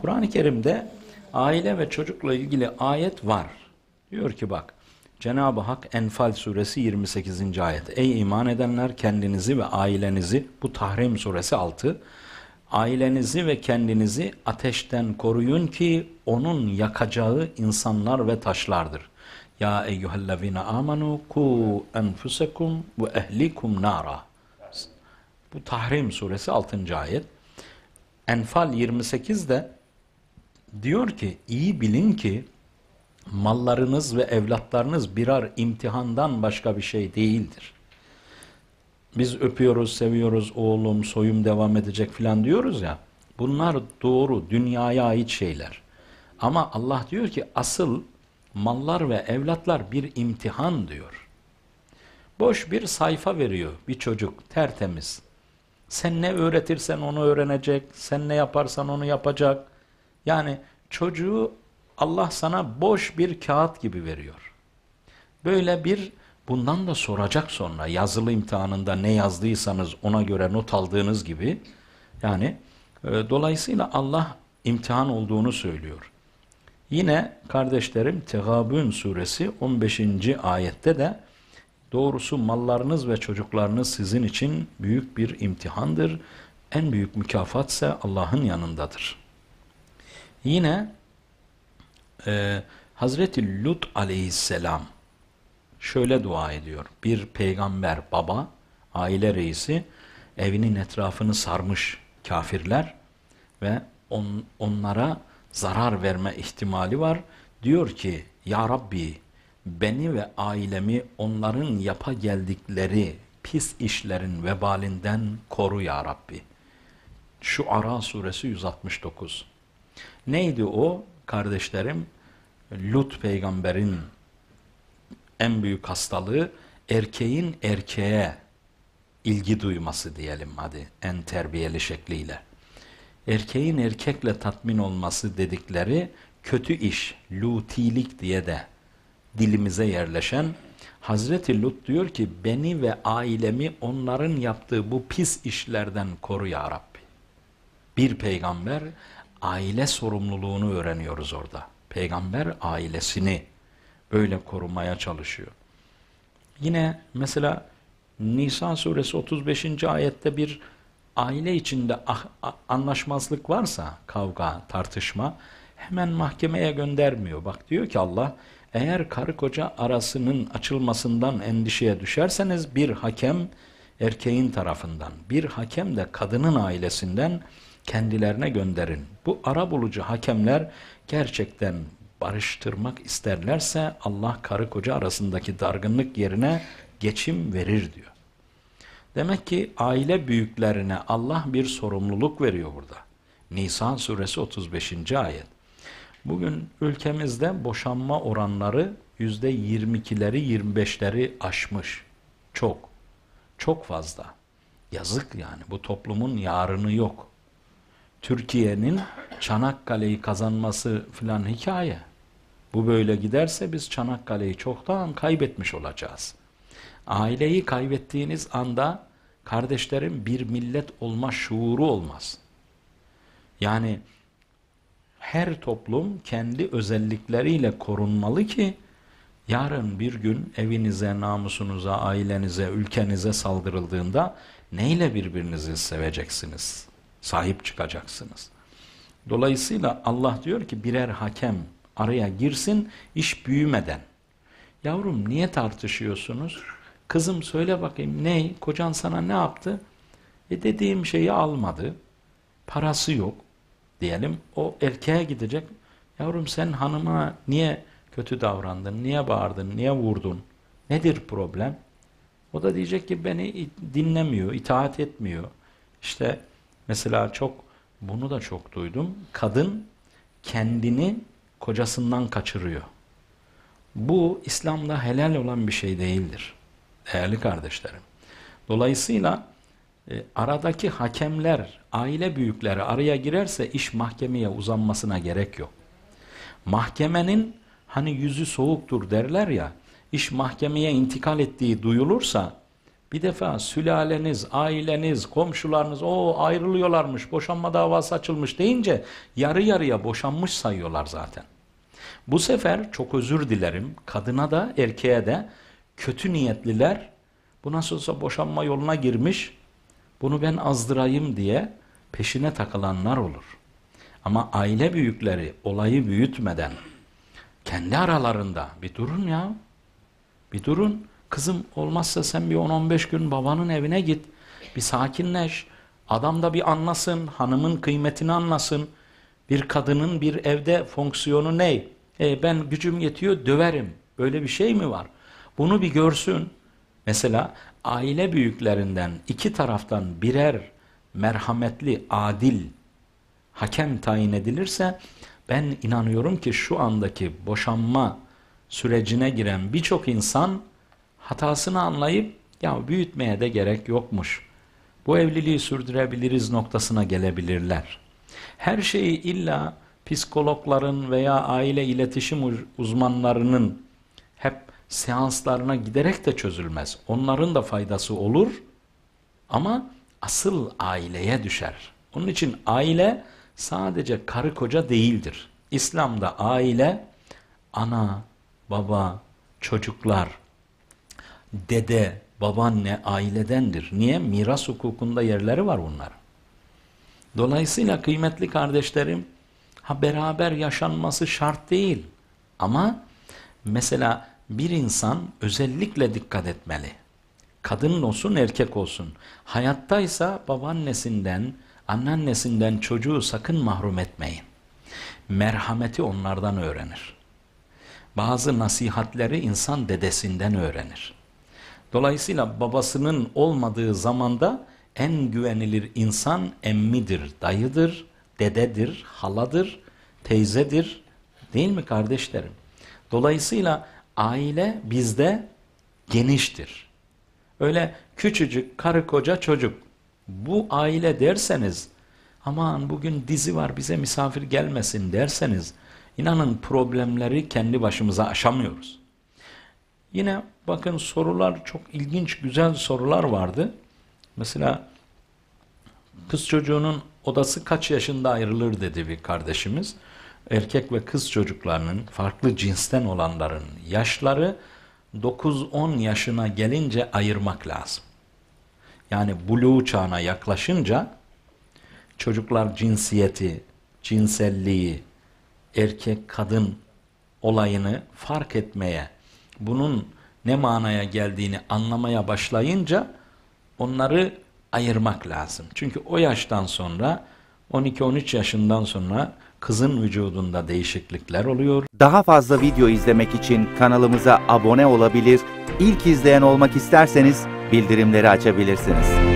Kur'an-ı Kerim'de aile ve çocukla ilgili ayet var. Diyor ki bak Cenab-ı Hak Enfal suresi 28. ayet. Ey iman edenler kendinizi ve ailenizi bu Tahrim suresi 6 ailenizi ve kendinizi ateşten koruyun ki onun yakacağı insanlar ve taşlardır. Ya eyyühellezine amanu ku enfusekum ve ehlikum nara. Bu Tahrim suresi 6. ayet. Enfal 28 de Diyor ki iyi bilin ki mallarınız ve evlatlarınız birer imtihandan başka bir şey değildir. Biz öpüyoruz, seviyoruz, oğlum, soyum devam edecek filan diyoruz ya. Bunlar doğru, dünyaya ait şeyler. Ama Allah diyor ki asıl mallar ve evlatlar bir imtihan diyor. Boş bir sayfa veriyor bir çocuk tertemiz. Sen ne öğretirsen onu öğrenecek, sen ne yaparsan onu yapacak. Yani çocuğu Allah sana boş bir kağıt gibi veriyor. Böyle bir bundan da soracak sonra yazılı imtihanında ne yazdıysanız ona göre not aldığınız gibi yani e, dolayısıyla Allah imtihan olduğunu söylüyor. Yine kardeşlerim Tegabun suresi 15. ayette de doğrusu mallarınız ve çocuklarınız sizin için büyük bir imtihandır. En büyük mükafat ise Allah'ın yanındadır.'' Yine e, Hazreti Lut aleyhisselam şöyle dua ediyor. Bir peygamber baba, aile reisi evinin etrafını sarmış kafirler ve on, onlara zarar verme ihtimali var. Diyor ki Ya Rabbi beni ve ailemi onların yapa geldikleri pis işlerin vebalinden koru Ya Rabbi. Şu Ara suresi 169 Neydi o kardeşlerim? Lut peygamberin en büyük hastalığı erkeğin erkeğe ilgi duyması diyelim hadi en terbiyeli şekliyle. Erkeğin erkekle tatmin olması dedikleri kötü iş, lutilik diye de dilimize yerleşen Hazreti Lut diyor ki beni ve ailemi onların yaptığı bu pis işlerden koru ya Rabbi. Bir peygamber aile sorumluluğunu öğreniyoruz orada. Peygamber ailesini böyle korumaya çalışıyor. Yine mesela Nisa suresi 35. ayette bir aile içinde ah- anlaşmazlık varsa kavga, tartışma hemen mahkemeye göndermiyor. Bak diyor ki Allah eğer karı koca arasının açılmasından endişeye düşerseniz bir hakem erkeğin tarafından, bir hakem de kadının ailesinden kendilerine gönderin. Bu ara bulucu hakemler gerçekten barıştırmak isterlerse Allah karı koca arasındaki dargınlık yerine geçim verir diyor. Demek ki aile büyüklerine Allah bir sorumluluk veriyor burada. Nisan suresi 35. ayet. Bugün ülkemizde boşanma oranları yüzde %22'leri 25'leri aşmış. Çok. Çok fazla. Yazık yani bu toplumun yarını yok. Türkiye'nin Çanakkale'yi kazanması filan hikaye. Bu böyle giderse biz Çanakkale'yi çoktan kaybetmiş olacağız. Aileyi kaybettiğiniz anda kardeşlerin bir millet olma şuuru olmaz. Yani her toplum kendi özellikleriyle korunmalı ki yarın bir gün evinize, namusunuza, ailenize, ülkenize saldırıldığında neyle birbirinizi seveceksiniz? Sahip çıkacaksınız. Dolayısıyla Allah diyor ki birer hakem araya girsin iş büyümeden. Yavrum niye tartışıyorsunuz? Kızım söyle bakayım ne? Kocan sana ne yaptı? E dediğim şeyi almadı. Parası yok diyelim. O erkeğe gidecek. Yavrum sen hanıma niye kötü davrandın? Niye bağırdın? Niye vurdun? Nedir problem? O da diyecek ki beni dinlemiyor, itaat etmiyor. İşte Mesela çok bunu da çok duydum. Kadın kendini kocasından kaçırıyor. Bu İslam'da helal olan bir şey değildir. Değerli kardeşlerim. Dolayısıyla e, aradaki hakemler, aile büyükleri araya girerse iş mahkemeye uzanmasına gerek yok. Mahkemenin hani yüzü soğuktur derler ya, iş mahkemeye intikal ettiği duyulursa bir defa sülaleniz, aileniz, komşularınız o ayrılıyorlarmış, boşanma davası açılmış deyince yarı yarıya boşanmış sayıyorlar zaten. Bu sefer çok özür dilerim kadına da erkeğe de kötü niyetliler bu nasılsa boşanma yoluna girmiş bunu ben azdırayım diye peşine takılanlar olur. Ama aile büyükleri olayı büyütmeden kendi aralarında bir durun ya bir durun Kızım olmazsa sen bir 10-15 gün babanın evine git. Bir sakinleş. Adam da bir anlasın. Hanımın kıymetini anlasın. Bir kadının bir evde fonksiyonu ne? E, ben gücüm yetiyor döverim. Böyle bir şey mi var? Bunu bir görsün. Mesela aile büyüklerinden iki taraftan birer merhametli, adil hakem tayin edilirse ben inanıyorum ki şu andaki boşanma sürecine giren birçok insan hatasını anlayıp ya büyütmeye de gerek yokmuş. Bu evliliği sürdürebiliriz noktasına gelebilirler. Her şeyi illa psikologların veya aile iletişim uzmanlarının hep seanslarına giderek de çözülmez. Onların da faydası olur ama asıl aileye düşer. Onun için aile sadece karı koca değildir. İslam'da aile ana, baba, çocuklar, dede, babaanne, ailedendir. Niye? Miras hukukunda yerleri var bunlar. Dolayısıyla kıymetli kardeşlerim, ha beraber yaşanması şart değil. Ama mesela bir insan özellikle dikkat etmeli. Kadın olsun, erkek olsun. Hayattaysa babaannesinden, anneannesinden çocuğu sakın mahrum etmeyin. Merhameti onlardan öğrenir. Bazı nasihatleri insan dedesinden öğrenir. Dolayısıyla babasının olmadığı zamanda en güvenilir insan emmidir, dayıdır, dededir, haladır, teyzedir değil mi kardeşlerim? Dolayısıyla aile bizde geniştir. Öyle küçücük karı koca çocuk bu aile derseniz aman bugün dizi var bize misafir gelmesin derseniz inanın problemleri kendi başımıza aşamıyoruz. Yine bakın sorular çok ilginç, güzel sorular vardı. Mesela kız çocuğunun odası kaç yaşında ayrılır dedi bir kardeşimiz. Erkek ve kız çocuklarının farklı cinsten olanların yaşları 9-10 yaşına gelince ayırmak lazım. Yani buluğ çağına yaklaşınca çocuklar cinsiyeti, cinselliği, erkek kadın olayını fark etmeye bunun ne manaya geldiğini anlamaya başlayınca onları ayırmak lazım. Çünkü o yaştan sonra 12-13 yaşından sonra kızın vücudunda değişiklikler oluyor. Daha fazla video izlemek için kanalımıza abone olabilir, ilk izleyen olmak isterseniz bildirimleri açabilirsiniz.